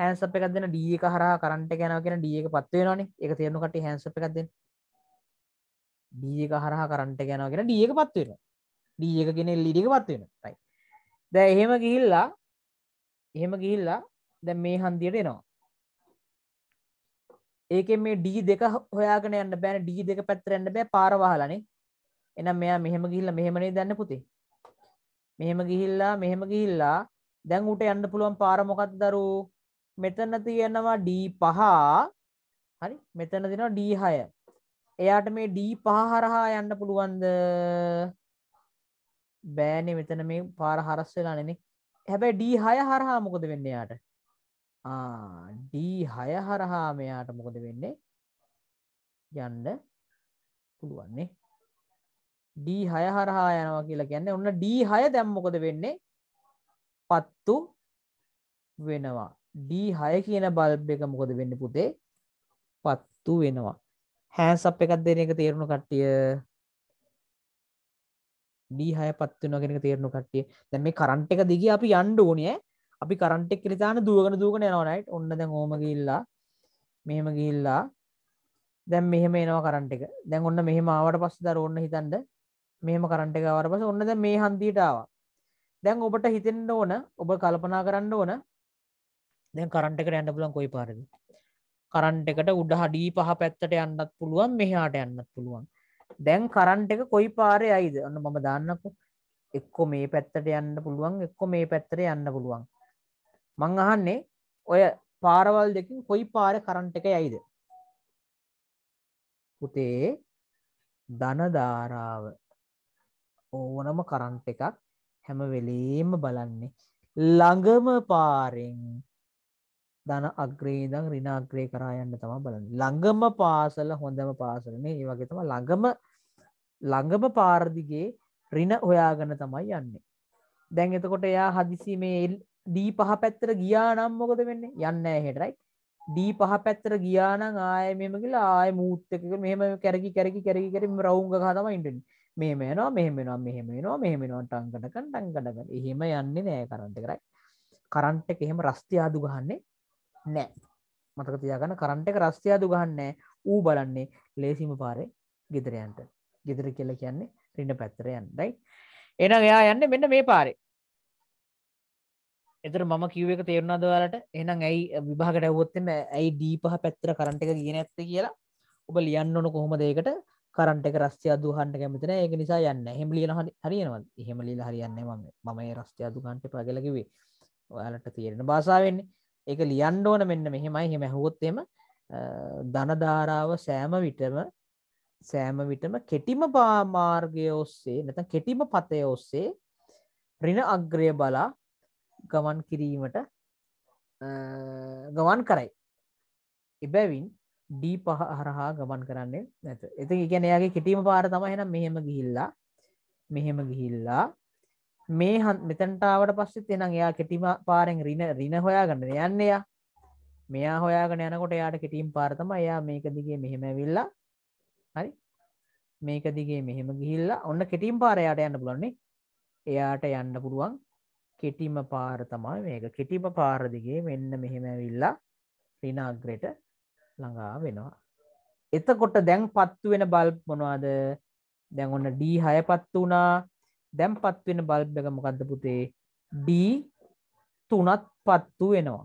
හැන්සප් එකක් දෙන ඩී එක හරහා කරන්ට එක යනවා කියන ඩී එක පත්තු වෙනවනේ ඒක තේරුණු කට්ටිය හැන්සප් එකක් දෙන්න ඩිය එක හරහා කරන්ට ගැනගෙන ඩිය එක පත්වෙන ඩිය එක කෙනෙ ලිඩික පත්වෙන යි ද එහෙම ගිහිල්ලා එහෙම ගිහිල්ලා දැ මේ හන්දියට එනවා ඒක මේ ඩී දෙක හොයාගෙන යන්න බෑන ඩී දෙක පැත්තරන්න බෑ පාරවාහලනේ එනම් මෙයා මෙහෙම ගිහිල්ල මෙහෙමනේ දැන්න පුතේ මෙහෙම ගිහිල්ලා මෙහෙම ගිහිල්ලා දැන් උට යන්න පුළුවන් පාරමොකක් දරු මෙතන තියෙනවා ඩී පහා හරි මෙතන දෙනවා ඩී හය එයාට මේ ඩී පහහරහා යන්න පුළුවන්ද බෑනෙ මෙතන මේ පාර හරස් වෙලා නෙනෙ හැබැයි ඩී හය හරහා මොකද වෙන්න යාට ඩී හය හරහා මෙයාට මොකද වෙන්නේ යන්න පුළුවන්නේ ඩී හය හරහා යනවා කියලා කියන්නේ ඔන්න ඩී හය දැම්මොකද වෙන්නේ පත්තු වෙනවා ඩී හය කියන බල්බ් එක මොකද වෙන්න පුතේ පත්තු වෙනවා හෑන්ස් අප් එකක් දෙන එක තේරුණු කට්ටිය ඩීහය පත්වනගෙනක තේරනු කටිය දැම මේ කරන්ට එක දිග අපි යන්ඩ ඕනිය අපි කරන්ටෙක් රිතාන දුවගෙන දුවගෙන යනවනයිට ඔන්න දැ ඕෝමගඉල්ලා මෙහෙම ගිල්ලා දැම් මෙහෙම එනවා කරන්ට එක දැන් ඔන්න මෙහෙම ආවට පස්ස දර ඔන්න හිතන්ඩ මෙහෙම කරන්ට එක අවර පස ඔන්න ද මේ හන්දීටාව දැන් ඔබට හිතෙන්ට ඕන ඔබ කල්පනා කරන්න ඕන දැන් කරන්ට එකට ඇන්න පුලන් කොයි පාරදි කරන්ට එකට උඩ හඩී පහ පැත්තට යන්නත් පුළුවන් මෙහාට යන්නත් පුළුවන් දැන් කරන්ට එක කොයි පාරය අයිද ඔන්න මම දන්නකු එක්කො මේ පැත්තට යන්න පුළුවන් එක්කො මේ පැත්තර යන්න පුළුවන් මං අහන්නේ ඔය පාරවල් දෙකින් කොයි පාර කරන්ට එක යයිද පුතේ ධනධාරාව ඕනම කරන්ට එකක් හැම වෙලේම බලන්නේ ළඟම පාරෙන් ධන අග්‍රේ ඉඳන් ඍණ අග්‍රේ කරා යන්න තමයි බලන්නේ. ළඟම පාසල හොඳම පාසලනේ. ඒ වගේ තමයි ළඟම ළඟම පාර දිගේ ඍණ හොයාගෙන තමයි යන්නේ. දැන් එතකොට එයා හදිසි මේ D5 පැත්තට ගියා නම් මොකද වෙන්නේ? යන්නේ නැහැ එහෙට right. D5 පැත්තට ගියා නම් ආයෙ මෙහෙම ගිහලා ආයෙ මූත් එක මෙහෙම කැරකි කැරකි කැරකි කැරකි මේ රවුම් ගහ තමයි ඉන්නේ. මෙහෙම යනවා මෙහෙම වෙනවා මෙහෙම වෙනවා මෙහෙම වෙනවා ටංගඩකන් ටංගඩකන්. එහෙම යන්නේ නැහැ කරන්ට් එක right. කරන්ට් එක එහෙම රස්තියාදු ගහන්නේ නෑ මතක තියාගන්න කරන්ට එක රස්තියාදු ගහන්න ඌ බලන්නේ ලේසිම පාරේ ගෙදරයන්ට ගෙදර කියල කියන්නේ රින්න පැත්තර යන්නයි එන එයා යන්න මෙන්න මේ පාරේ එතර මම කිව්ව එක තේරුණාද වලට එනම් ඇයි විභාගට ඇවොත්තම ඇයි ඩී පහ පැත්තර කරන්ට එක කියන ඇත්ත කියලා ඔබ ලියන්න ඕන කොහොම දෙකට කරන්ට එක රස්තියාදු හන්ට කැමතින ඒක නිසා යන්න හෙමලියන හරියනවත් හෙමලීලා හරියන්න ම මම රස්තියාදු ගන්ට පගලකිවේ ඔයාලට තියෙන බාසාාවන්නේ ඒක ලියන්න ඕන මෙන්න මෙහෙමයි එහෙම ඇහුවොත් එම ධනධාරාව සෑම විටම සෑම විටම කෙටිම පාමාර්ගය ඔස්සේ නැතන් කෙටිම පතය ඔස්සේ රින අග්‍රය බලා ගමන් කිරීමට ගමන් කරයි එබැවින් ඩී පහ හරහා ගමන් කරන්නේ නැත එති ගැන එයාගේ කෙටීම පාර තම හෙනම් මෙහෙම ගිහිල්ලා මෙහෙම ගිහිල්ලා මේ හන්ත මෙතැන්ටාවට පස්සෙත් එනම් එයා කෙටිම පාරෙන් රින රින හොයාගන්න යන්න එයා මෙයා හොයාගෙන යනකොට එයාට කෙටීම් පාර්තම එයා මේක දිගේ මෙහෙම ඇවිල්ලා හරි මේක දිගේ මෙහෙම ගිහිල්ලා ඔන්න කෙටීම් පාරයට යන්න පුළන්නේ එයාට යන්න පුළුවන් කෙටිම පාර තමයි මේක කෙටිම පාර දිගේ මෙන්න මෙහෙම ඇවිල්ලා රිනාග්‍රෙට ළඟා වෙනවා එතකොට දැන් පත්තු වෙන බල්ප මොනවාද දැන් ඔන්න ඩී හය පත්තු වනා දැම් පත්වෙන බල්බ් එක මොකක්ද පුතේ D තුනත් පත්තු වෙනවා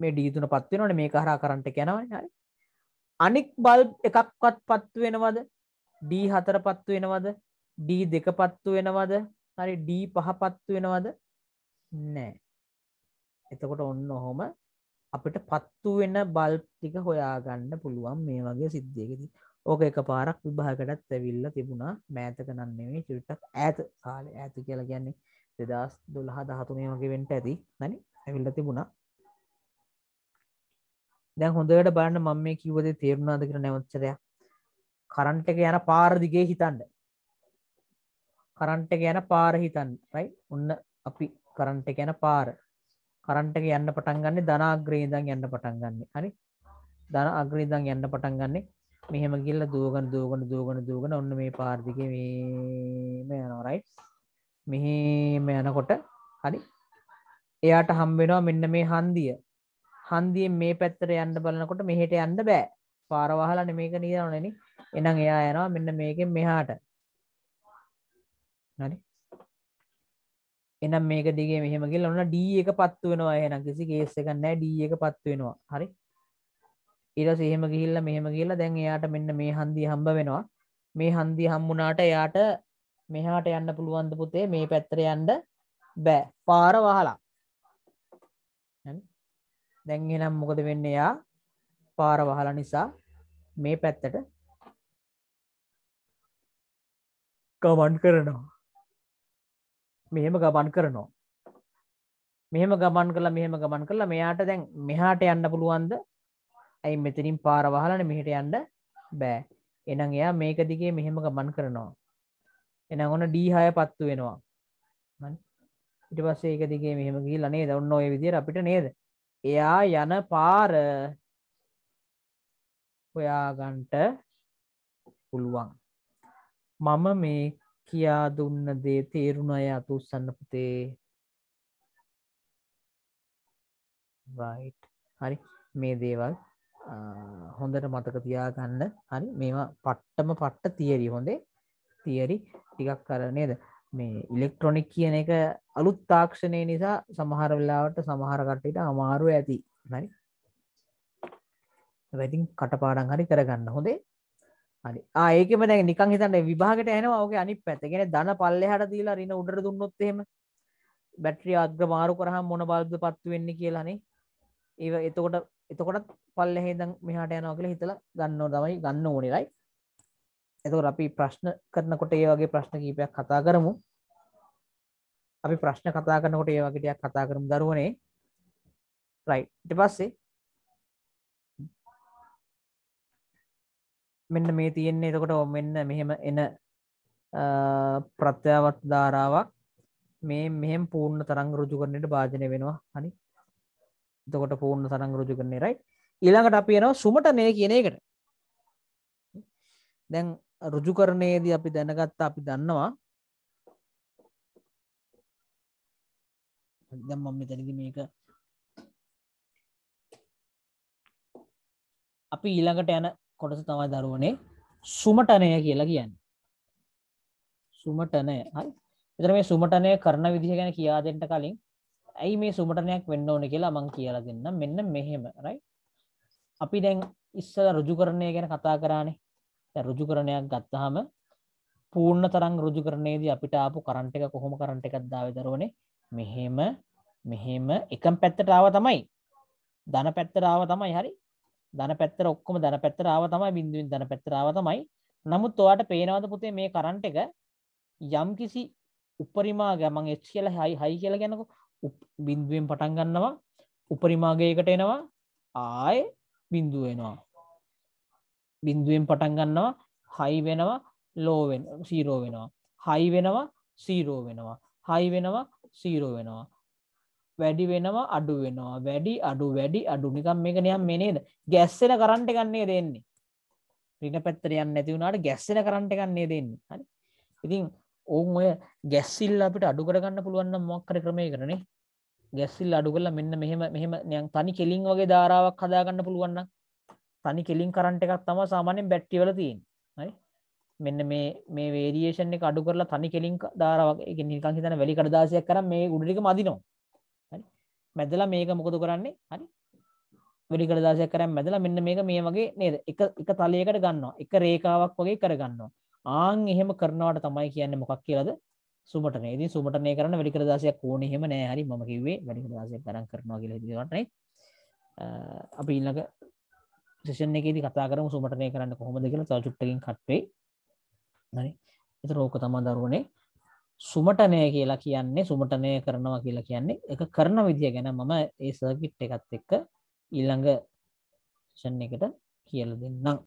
මේ ඩීතුන පත්වෙනට මේ හරා කරන්ට කැනවයි හරි අනික් බල්බ් එකක්වත් පත්තු වෙනවද D හතර පත්තු වෙනවද D දෙක පත්තු වෙනවද හරි D පහ පත්තු වෙනවද නෑ එතකොට ඔන්න ඔහොම අපිට පත්තු වෙන බල්ප් ටික හොයාගන්න පුළුවන් මේ වගේ සිද්ධියකදී ඕක එක පාරක් විභාගටත් ඇවිල්ල තිබුණා මෑතක නන්නෙමේ චුට්ටක් ඇත කාල ඇත කියලා කියන්නේ දෙදස් දොල්හා දහතුනය වගේ වෙන්ට ඇති නනි ඇවිල්ල තිබුණා දැ හොඳට බලන්න මම මේ කිවදේ තේරුණාද කර නැවච්චරයක් කරන්ට එක යන පාරදිගේ හිතන්ඩ කරන්ට ගැන පාර හිතන් රයි ඔන්න අපි කරන්ට ගැන පාර කරන්ට යන්න පටන්ගන්නේ ධනාග්‍රීදන් යන්න පටන්ගන්නේ හරි ධන අග්‍රීදන් යන්න පටන්ගන්නේ මෙහෙම ගිල්ල දූගන දූගන දූගන දූගන ඔන්න මේ පාර්දික වීම යනෝරයි් මෙහෙම යනකොට හරි එයාට හම්බෙනවා මෙන්න මේ හන්දිය හන්දිය මේ පැත්තර යන්න බලනකොට මෙහෙට යන්න බෑ පාරවාහලා මේක නියවනෙන එනම් එයා යනවා මෙන්න මේකෙන් මෙහාට හරි එනම් මේක දිගේ මෙහෙම ගිල්ල ඔන්න ඩ එක පත්තු වෙනවා එහෙනම් කිසි කේස් එකක් නැහැ ඩ එක පත්තු වෙනවා හරි ඊට සහෙම ගිහිල්ල මෙහෙම කියලා දැන් එයාට මෙන්න මේ හන්දිය හම්බ වෙනවා මේ හන්දිය හම්බුනාට එයාට මෙහාට යන්න පුළුවන්ද පුතේ මේ පැත්තර යන්න බෑ පාර වහලා දැන් එහෙනම් මොකද වෙන්නේ යා පාර වහලා නිසා මේ පැත්තට ගමන් කරනවා මෙහෙම ගමන් කරනවා මෙහෙම ගමන් කළා මෙහෙම ගමන් කළා මෙයාට දැන් මෙහාට යන්න පුළුවන්ද ඇයි මෙතනින් පාර වහලන මෙහිට යන්න බෑ එනම් එයා මේක දිගේ මෙහෙම ගමන් කරනවා එන ඔන්න ඩීහය පත්තු වෙනවා ඉට පස්සේ ඒක දිගේ මෙහෙම ගිල් අනේ දවන්න ඔය විදිර අපිට නේද එයා යන පාර ඔයාගන්ට පුළුවන් මම මේ කියා දුන්න දේ තේරුණ අය අතුස්සන්න පුතේ හරි මේ දේවල් හොඳට මතක තියාගන්න හරි මේවා පට්ටම පට්ට තියරි හොඳේ තියරි ටිකක් කරනේද මේ ඉලෙක්ට්‍රොනික් කියන එක අලුත් තාක්ෂණය නිසා සමහර වෙලාවට සමහර කට්ටට අමාරුව ඇති හරි වැතින් කටපාඩන් හරි කරගන්න හොඳේ හරි ආයකම දැ නිකන් හිතන්න විභාගට යනවා ඔගේ අනි පැතගෙන දන පල්ල හට දීලා රින උඩට දුන්නොත්තෙම බැට්‍රිය අත්ග මාරු කරහම් මොන බල්ද පත්තු වෙන්න කියලානේ ඒ එතකොට එතකොටත් පල්ලෙහේ ඉඳන් මෙහාට යනවා කියලා හිතලා ගන්න ඕන තමයි ගන්න ඕනේ right එතකොට අපි ප්‍රශ්න කරනකොට ඒ වගේ ප්‍රශ්න කීපයක් කතා කරමු අපි ප්‍රශ්න කතා කරනකොට ඒ වගේ ටිකක් කතා කරමු දරුවනේ right ඊට පස්සේ මෙන්න මේ තියෙන්නේ එතකොට මෙන්න මෙහෙම එන ප්‍රත්‍යාවත් ධාරාවක් මේ මෙහෙම පූර්ණ තරංග රුජු කරන්නට භාජනය වෙනවා හනි තකොට පූර්ණ සරංග රජු කරන්නේ රයි ඊළඟට අපියනවා සුමටනය කියන එකට දැන් රුජු කරණයේද අපි දැනගත්තා අපි දන්නවා දම් මම තැනදි මේක අපි ඊළඟට යන කොටස තමයි දරුවනේ සුමටනය කියලා කියන්න සුමටනය හරි එතර මේ සුමටනය කරන විදිහ ගැන කියාදෙන්ට කලින් ඇයි මේ සුමටනයක් වෙන්න ඕන කියලා මං කියලා දෙන්න මෙන්න මෙහෙම රයි අපි දැන් ඉස්සල රුජු කරණය ගැන කතා කරානේ රුජු කරණයක් ගත්තහම පූර්ණ තරං රුජු කරණයේදී අපිට ආපු කරන්ට එක කොහොම කරන්ට එකක් දාවදරෝනේ මෙහෙම මෙහෙම එකම් පැත්තට ආව තමයි ධන පැත්තට ආව තමයි හරි ධන පැත්තර ඔක්කොම ධන පැත්තට ආව තමයි බිඳුවෙන් ධන පැත්තට ආව තමයි නමුත් ඔයාට පේනවද පුතේ මේ කරන්ට එක යම් කිසි උපරිමාග මං එච් කියලා හයි හයි කියලා ගැනකෝ බින්දුවෙන් පටන් ගන්නවා උපරිමාගයකට එනවා ආය බින්දුව වෙනවා බින්දුවෙන් පටන් ගන්නවා හයි වෙනවා ලෝවෙන් සීරෝ වෙනවා හයි වෙනවා සීරෝ වෙනවා හයි වෙනවා සීරෝ වෙනවා වැඩි වෙනවා අඩු වෙනවා වැඩි අඩු වැඩි අඩු නිකම් මේක නියම් මේ නේද ගැස්සෙන කරන්ට් එකක් නේද එන්නේ ඍණ පැත්තට යන්නේ නැති වුණාට ගැස්සෙන කරන්ට් එකක් නේද එන්නේ හරි ඉතින් ඔවුන් ඔය ගැස්සිල් අපිට අඩු කරගන්න පුළුවන් නම් මොකක් හරි ක්‍රමයකටනේ ගැස්සිල් අඩු කරලා මෙන්න මෙහෙම මෙහෙම නියම් තනි කෙලින් වගේ ධාරාවක් හදාගන්න පුළුවන් නම් තනි කෙලින් කරන්ට් එකක් තමයි සාමාන්‍යයෙන් බැටරි වල තියෙන්නේ හරි මෙන්න මේ මේ වේරියේෂන් එක අඩු කරලා තනි කෙලින් ධාරාවක් ඒ කියන්නේ නිකන් හිතන වැලි කඩදාසියක් කරන් මේ උඩ ටික මදිනවා හරි මැදලා මේක මොකද කරන්නේ හරි වැඩි කඩදාසියක් කරන් මැදලා මෙන්න මේක මේ වගේ නේද එක එක තලයකට ගන්නවා එක රේඛාවක් වගේ කරගන්නවා ආන් එහෙම කරනවට තමයි කියන්නේ මොකක් කියලාද සුමටනේ. ඉතින් සුමටනේ කරන්න වැඩිකර දාසියක් ඕනේ එහෙම නෑ. හරි මම කිව්වේ වැඩිකර දාසියක් ගණන් කරනවා කියලා හිතුවාටනේ. අපි ඊළඟ සෙෂන් එකේදී කතා කරමු සුමටනේ කරන්න කොහොමද කියලා තව චුට්ටකින් කට් වෙයි. හරි. ඒතර ඕක තමයි දරුවනේ. සුමටනය කියලා කියන්නේ සුමටනය කරනවා කියලා කියන්නේ එක කරන විදිය ගැන මම ඒ සර්කිට් එකත් එක්ක ඊළඟ ෂන් එකට කියල දෙන්නම්